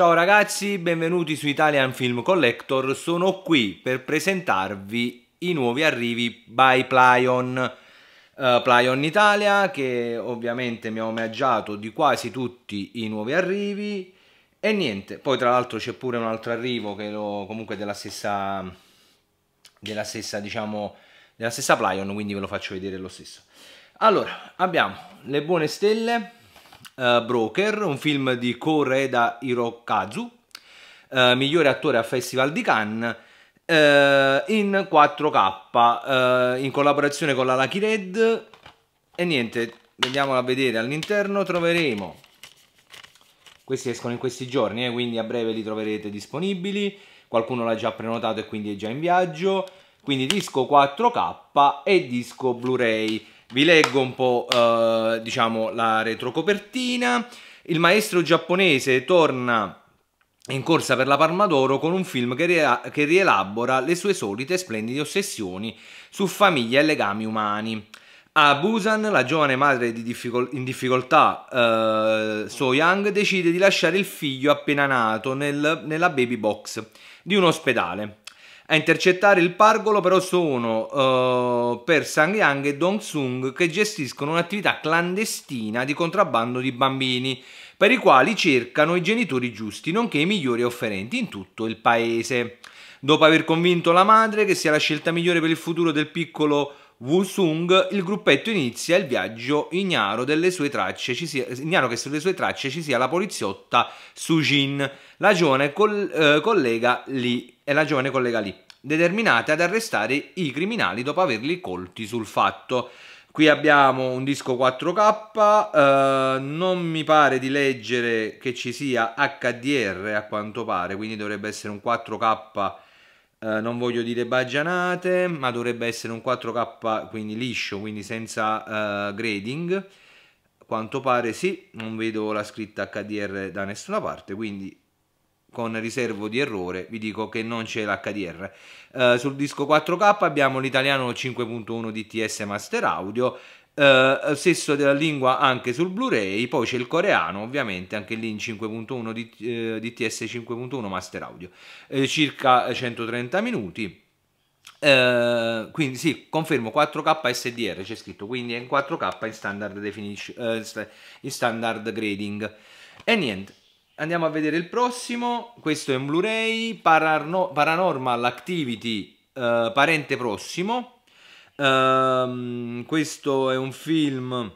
Ciao ragazzi, benvenuti su Italian Film Collector, sono qui per presentarvi i nuovi arrivi by Plyon. Uh, eh, Plyon Italia che ovviamente mi ha omaggiato di quasi tutti i nuovi arrivi e niente, poi tra l'altro c'è pure un altro arrivo che lo, comunque della stessa, della stessa diciamo, della stessa Plyon, quindi ve lo faccio vedere lo stesso. Allora, abbiamo le buone stelle, eh, Broker, un film di Koreda Hirokazu, uh, migliore attore al Festival di Cannes, eh, in 4K, in collaborazione con la Lucky Red. E niente, andiamola a vedere all'interno, troveremo... Questi escono in questi giorni, eh, quindi a breve li troverete disponibili. Qualcuno l'ha già prenotato e quindi è già in viaggio quindi disco 4K e disco Blu-ray. Vi leggo un po' eh, diciamo la retrocopertina. Il maestro giapponese torna in corsa per la Parma d'Oro con un film che, ria- che rielabora le sue solite splendide ossessioni su famiglia e legami umani. A Busan, la giovane madre difficol- in difficoltà eh, So Young decide di lasciare il figlio appena nato nel- nella baby box di un ospedale. A intercettare il pargolo però sono uh, Per eh, Yang e Dong Sung che gestiscono un'attività clandestina di contrabbando di bambini per i quali cercano i genitori giusti, nonché i migliori offerenti in tutto il paese. Dopo aver convinto la madre che sia la scelta migliore per il futuro del piccolo Wusung, il gruppetto inizia il viaggio ignaro, sia, ignaro, che sulle sue tracce ci sia la poliziotta Su Jin. la giovane, col, eh, collega lì, e la giovane collega lì, determinata ad arrestare i criminali dopo averli colti sul fatto. Qui abbiamo un disco 4K, eh, non mi pare di leggere che ci sia HDR a quanto pare, quindi dovrebbe essere un 4K eh, non voglio dire baggianate, ma dovrebbe essere un 4K, quindi liscio, quindi senza eh, grading. Quanto pare sì, non vedo la scritta HDR da nessuna parte, quindi con riservo di errore vi dico che non c'è l'HDR. Eh, sul disco 4K abbiamo l'italiano 5.1 DTS Master Audio Uh, eh, stesso della lingua anche sul Blu-ray, poi c'è il coreano, ovviamente anche lì in 5.1 D, eh, DTS 5.1 Master Audio, eh, circa 130 minuti. Eh, quindi sì, confermo 4K SDR c'è scritto, quindi è in 4K in standard, definition, eh, in standard grading. E niente, andiamo a vedere il prossimo. Questo è un Blu-ray Parano Paranormal Activity, eh, parente prossimo Um, questo è un film,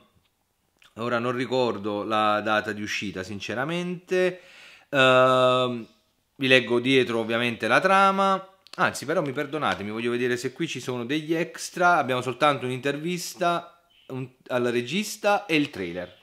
ora non ricordo la data di uscita sinceramente, uh, vi leggo dietro ovviamente la trama, anzi però mi perdonatemi, voglio vedere se qui ci sono degli extra, abbiamo soltanto un'intervista un, al regista e il trailer.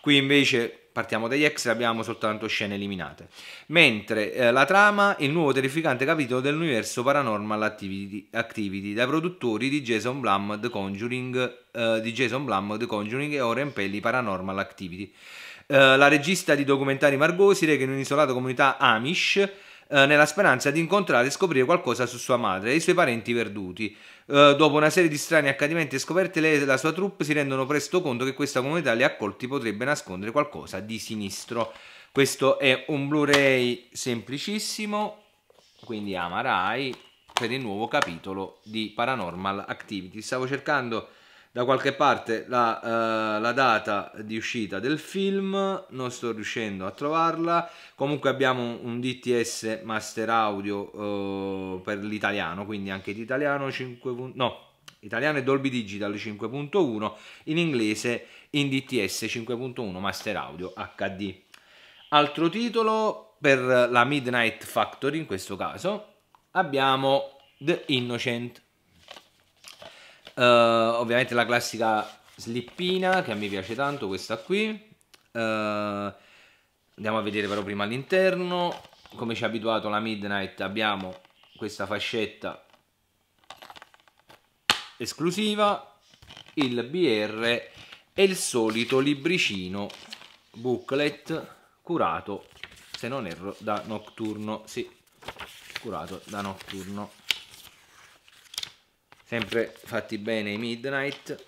Qui invece partiamo dagli ex, abbiamo soltanto scene eliminate. Mentre eh, la trama, il nuovo terrificante capitolo dell'universo Paranormal Activity, Activity, dai produttori di Jason Blum The Conjuring, eh, di Jason Blum The Conjuring e Oren Pelli Paranormal Activity. Eh, la regista di documentari Margosi si reca in un'isolata comunità Amish eh, nella speranza di incontrare e scoprire qualcosa su sua madre e i suoi parenti perduti. Eh, dopo una serie di strani accadimenti e scoperte, lei e la sua troupe si rendono presto conto che questa comunità li accolti potrebbe nascondere qualcosa di sinistro. Questo è un Blu-ray semplicissimo, quindi Amarai per il nuovo capitolo di Paranormal Activity. Stavo cercando da qualche parte la, uh, la, data di uscita del film, non sto riuscendo a trovarla, comunque abbiamo un DTS Master Audio uh, per l'italiano, quindi anche l'italiano 5. no, italiano è Dolby Digital 5.1, in inglese in DTS 5.1 Master Audio HD. Altro titolo per la Midnight Factory in questo caso abbiamo The Innocent Uh, ovviamente la classica slippina che a me piace tanto, questa qui. Uh, andiamo a vedere però prima all'interno. Come ci ha abituato la Midnight abbiamo questa fascetta esclusiva, il BR e il solito libricino booklet curato, se non erro, da notturno Sì, curato da notturno sempre fatti bene i midnight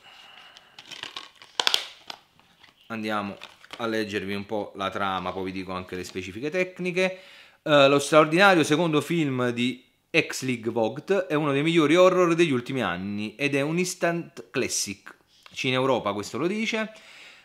andiamo a leggervi un po' la trama poi vi dico anche le specifiche tecniche eh, lo straordinario secondo film di X-League Vogt è uno dei migliori horror degli ultimi anni ed è un instant classic Cine Europa questo lo dice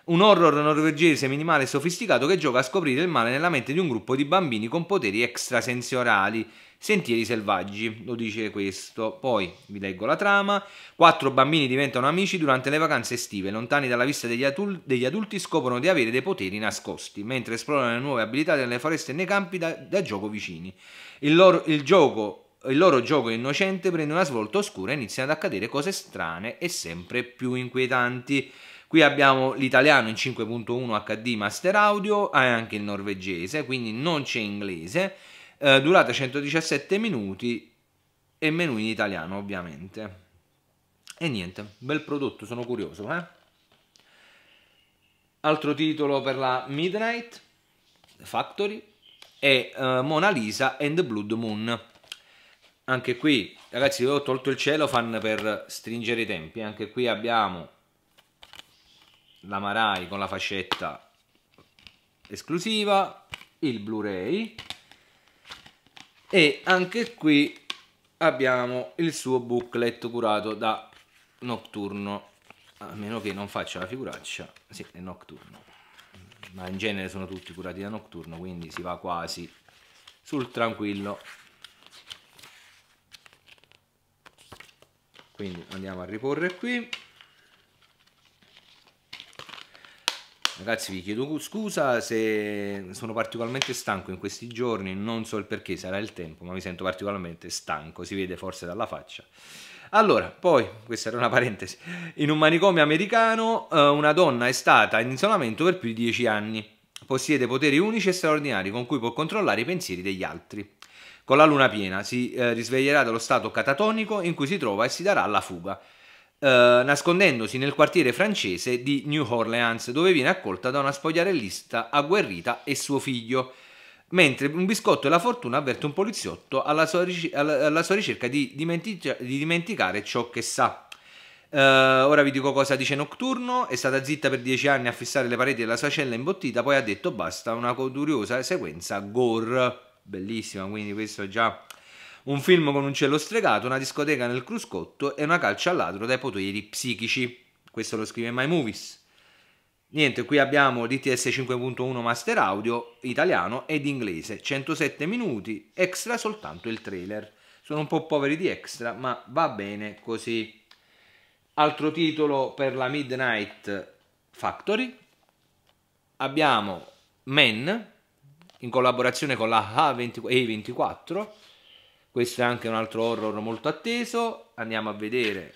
un horror norvegese minimale e sofisticato che gioca a scoprire il male nella mente di un gruppo di bambini con poteri extrasensoriali. Sentieri selvaggi, lo dice questo. Poi vi leggo la trama. Quattro bambini diventano amici durante le vacanze estive. Lontani dalla vista degli, adul- degli adulti scoprono di avere dei poteri nascosti, mentre esplorano le nuove abilità nelle foreste e nei campi da, da gioco vicini. Il loro, il, gioco, il loro gioco innocente prende una svolta oscura e iniziano ad accadere cose strane e sempre più inquietanti. Qui abbiamo l'italiano in 5.1 HD Master Audio e anche il norvegese, quindi non c'è inglese, eh, durata 117 minuti e menu in italiano ovviamente. E niente, bel prodotto, sono curioso. Eh? Altro titolo per la Midnight Factory è eh, Mona Lisa and the Blood Moon anche qui ragazzi ho tolto il cellophane per stringere i tempi anche qui abbiamo la Marai con la facetta esclusiva, il Blu-ray e anche qui abbiamo il suo booklet curato da Nocturno, a meno che non faccia la figuraccia, sì, è Nocturno, ma in genere sono tutti curati da Nocturno, quindi si va quasi sul tranquillo. Quindi andiamo a riporre qui. Ragazzi, vi chiedo scusa se sono particolarmente stanco in questi giorni, non so il perché, sarà il tempo, ma mi sento particolarmente stanco, si vede forse dalla faccia. Allora, poi, questa era una parentesi, in un manicomio americano eh, una donna è stata in isolamento per più di dieci anni, possiede poteri unici e straordinari con cui può controllare i pensieri degli altri. Con la luna piena si eh, risveglierà dallo stato catatonico in cui si trova e si darà alla fuga. Eh, nascondendosi nel quartiere francese di New Orleans, dove viene accolta da una spogliarellista agguerrita e suo figlio. Mentre un biscotto e la fortuna avverte un poliziotto alla sua, ric- alla sua ricerca di, dimentica- di dimenticare ciò che sa. Uh, ora vi dico cosa dice Nocturno. È stata zitta per dieci anni a fissare le pareti della sua cella imbottita, poi ha detto basta, una curiosa sequenza gore. Bellissima, quindi questo già un film con un cielo stregato, una discoteca nel cruscotto e una calcia al ladro dai poteri psichici. Questo lo scrive My Movies. Niente, qui abbiamo DTS 5.1 Master Audio italiano ed inglese, 107 minuti, extra soltanto il trailer. Sono un po' poveri di extra, ma va bene così. Altro titolo per la Midnight Factory. Abbiamo Men in collaborazione con la A24 questo è anche un altro horror molto atteso andiamo a vedere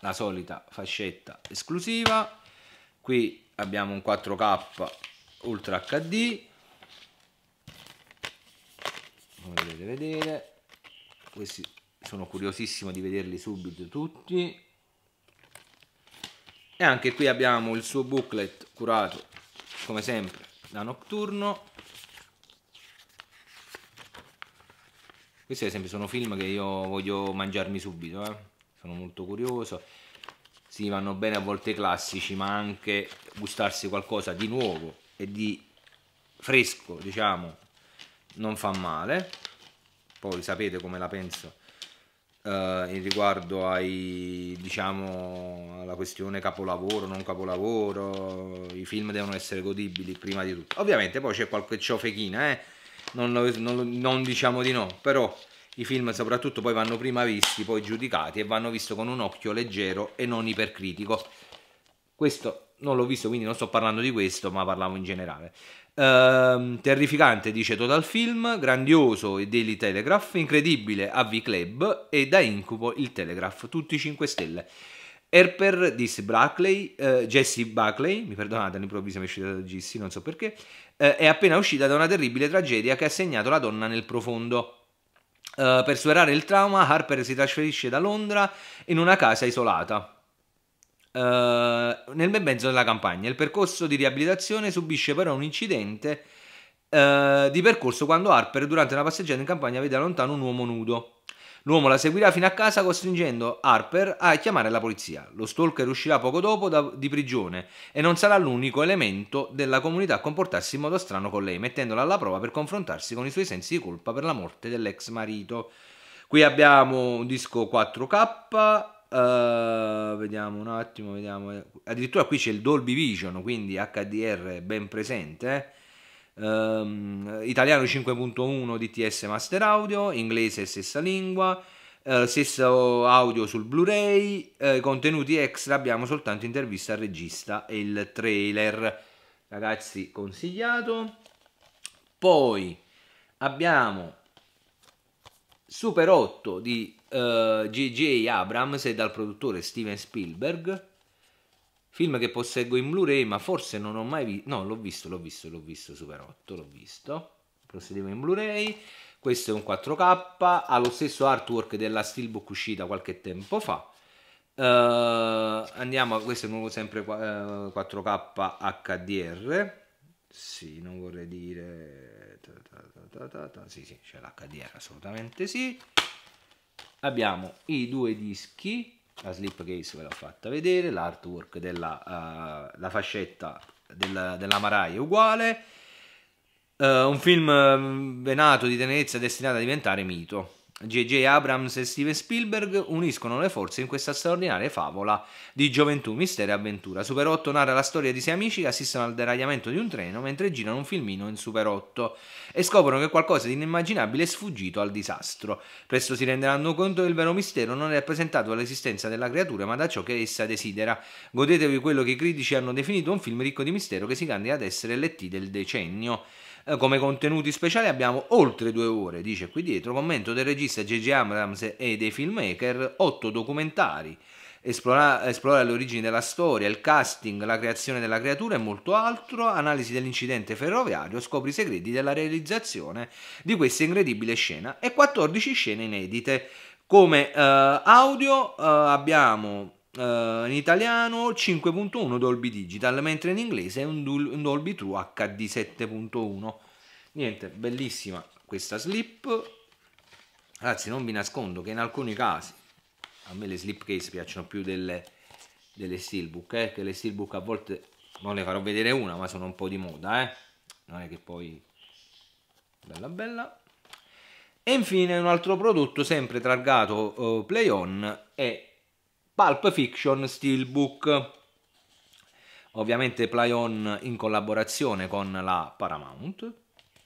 la solita fascetta esclusiva qui abbiamo un 4k ultra hd come potete vedere questi sono curiosissimo di vederli subito tutti e anche qui abbiamo il suo booklet curato come sempre da notturno Questi ad esempio sono film che io voglio mangiarmi subito, eh? sono molto curioso. Sì, vanno bene a volte i classici, ma anche gustarsi qualcosa di nuovo e di fresco, diciamo, non fa male. Poi sapete come la penso eh, in riguardo ai, diciamo, alla questione capolavoro, non capolavoro, i film devono essere godibili prima di tutto. Ovviamente poi c'è qualche ciofechina, eh? non, non, non diciamo di no, però i film soprattutto poi vanno prima visti, poi giudicati e vanno visti con un occhio leggero e non ipercritico. Questo non l'ho visto, quindi non sto parlando di questo, ma parlavo in generale. Ehm, terrificante, dice Total Film, grandioso e Daily Telegraph, incredibile AV Club e da incubo il Telegraph, tutti 5 stelle. Harper disse Buckley, eh, Jesse Buckley, mi perdonate all'improvviso mi è uscita da Gissi, non so perché, eh, è appena uscita da una terribile tragedia che ha segnato la donna nel profondo. Eh, per superare il trauma, Harper si trasferisce da Londra in una casa isolata. Eh, nel mezzo della campagna, il percorso di riabilitazione subisce però un incidente eh, di percorso quando Harper durante una passeggiata in campagna vede da lontano un uomo nudo. L'uomo la seguirà fino a casa costringendo Harper a chiamare la polizia. Lo stalker uscirà poco dopo da, di prigione e non sarà l'unico elemento della comunità a comportarsi in modo strano con lei, mettendola alla prova per confrontarsi con i suoi sensi di colpa per la morte dell'ex marito. Qui abbiamo un disco 4K, Uh, eh, vediamo un attimo, vediamo. Eh. Addirittura qui c'è il Dolby Vision, quindi HDR ben presente. Eh ehm, italiano 5.1 DTS Master Audio, inglese stessa lingua, eh, stesso audio sul Blu-ray, eh, contenuti extra abbiamo soltanto intervista al regista e il trailer. Ragazzi, consigliato. Poi abbiamo Super 8 di uh, eh, JJ Abrams e dal produttore Steven Spielberg Film che posseggo in Blu-ray, ma forse non ho mai visto. No, l'ho visto, l'ho visto, l'ho visto, Super 8, l'ho visto. Proseguiamo in Blu-ray. Questo è un 4K, ha lo stesso artwork della Steelbook uscita qualche tempo fa. Uh, andiamo, questo è nuovo sempre 4K eh, HDR. Sì, non vorrei dire... Ta, ta, sì, sì, c'è l'HDR, assolutamente sì. Abbiamo i due dischi la slip case ve l'ho fatta vedere, l'artwork della uh, fascetta della, della Marai è uguale, uh, un film eh, venato di tenerezza destinato a diventare mito. J.J. Abrams e Steven Spielberg uniscono le forze in questa straordinaria favola di gioventù, mistero e avventura. Super 8 narra la storia di sei amici che assistono al deragliamento di un treno mentre girano un filmino in Super 8 e scoprono che qualcosa di inimmaginabile è sfuggito al disastro. Presto si renderanno conto che il vero mistero non è rappresentato dall'esistenza della creatura ma da ciò che essa desidera. Godetevi quello che i critici hanno definito un film ricco di mistero che si candida ad essere l'ET del decennio. Eh, come contenuti speciali abbiamo oltre due ore, dice qui dietro, commento del regista J.J. Abrams e dei filmmaker, otto documentari, esplora, esplorare le origini della storia, il casting, la creazione della creatura e molto altro, analisi dell'incidente ferroviario, scopri i segreti della realizzazione di questa incredibile scena e 14 scene inedite. Come eh, audio eh, abbiamo Uh, in italiano 5.1 Dolby Digital, mentre in inglese è un, Dolby True HD 7.1. Niente, bellissima questa slip. Ragazzi, non vi nascondo che in alcuni casi, a me le slip case piacciono più delle, delle steelbook, eh, che le steelbook a volte non ne farò vedere una, ma sono un po' di moda, eh. Non è che poi... Bella bella. E infine un altro prodotto sempre targato uh, Play On è Pulp Fiction Steelbook. Ovviamente Plyon in collaborazione con la Paramount.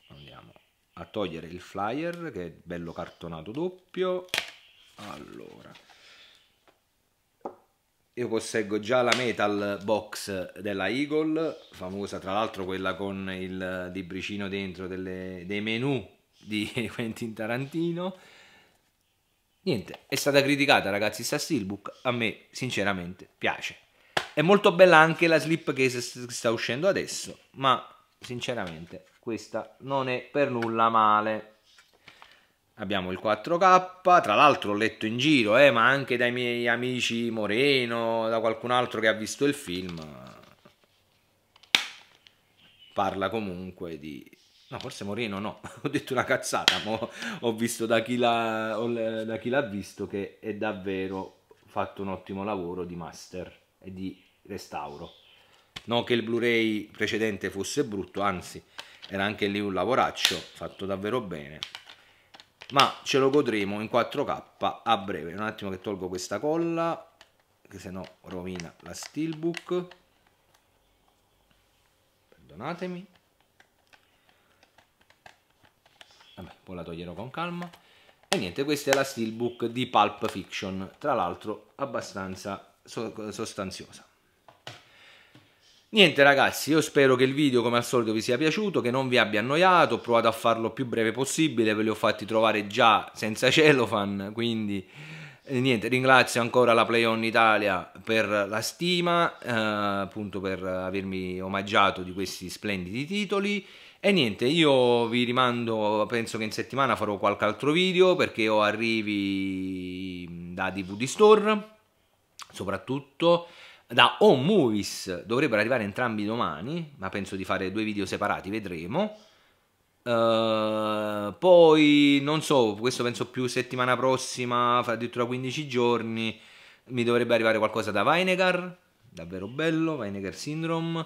Andiamo a togliere il flyer che è bello cartonato doppio. Allora, io posseggo già la metal box della Eagle, famosa tra l'altro quella con il libricino dentro delle, dei menu di Quentin Tarantino. Niente, è stata criticata ragazzi sta steelbook, a me sinceramente piace. È molto bella anche la slip che sta uscendo adesso, ma sinceramente questa non è per nulla male. Abbiamo il 4K, tra l'altro ho letto in giro, eh, ma anche dai miei amici Moreno, da qualcun altro che ha visto il film, parla comunque di No, forse Moreno no, ho detto una cazzata, ma ho visto da chi, l'ha, da chi l'ha visto che è davvero fatto un ottimo lavoro di master e di restauro. Non che il Blu-ray precedente fosse brutto, anzi era anche lì un lavoraccio fatto davvero bene. Ma ce lo godremo in 4K a breve. Un attimo che tolgo questa colla, che se no rovina la steelbook. Perdonatemi. poi la toglierò con calma. E niente, questa è la steelbook di Pulp Fiction, tra l'altro abbastanza sostanziosa. Niente ragazzi, io spero che il video come al solito vi sia piaciuto, che non vi abbia annoiato, ho provato a farlo più breve possibile, ve li ho fatti trovare già senza cellophane, quindi niente, ringrazio ancora la Play On Italia per la stima, eh, appunto per avermi omaggiato di questi splendidi titoli. E niente, io vi rimando, penso che in settimana farò qualche altro video perché ho arrivi da DVD Store, soprattutto da Home Movies, dovrebbero arrivare entrambi domani, ma penso di fare due video separati, vedremo. Uh, poi non so, questo penso più settimana prossima, fra addirittura 15 giorni, mi dovrebbe arrivare qualcosa da Weinegar, davvero bello, Weinegar Syndrome.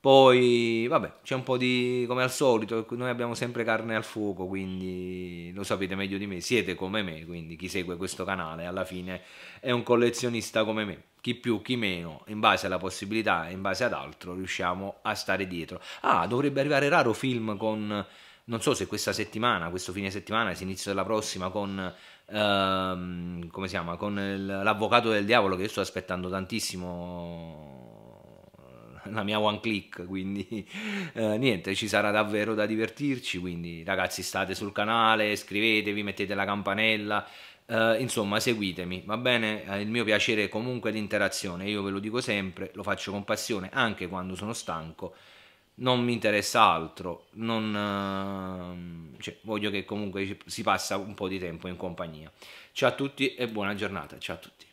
Poi, vabbè, c'è un po' di, come al solito, noi abbiamo sempre carne al fuoco, quindi lo sapete meglio di me, siete come me, quindi chi segue questo canale alla fine è un collezionista come me, chi più, chi meno, in base alla possibilità, in base ad altro, riusciamo a stare dietro. Ah, dovrebbe arrivare raro film con non so se questa settimana, questo fine settimana, se inizio della prossima con, ehm, come si chiama, con il, l'avvocato del diavolo che io sto aspettando tantissimo eh, la mia one click quindi eh, niente ci sarà davvero da divertirci quindi ragazzi state sul canale iscrivetevi mettete la campanella eh, insomma seguitemi va bene il mio piacere è comunque l'interazione io ve lo dico sempre lo faccio con passione anche quando sono stanco non mi interessa altro, non, ehm, cioè, voglio che comunque si passa un po' di tempo in compagnia. Ciao a tutti e buona giornata, ciao a tutti.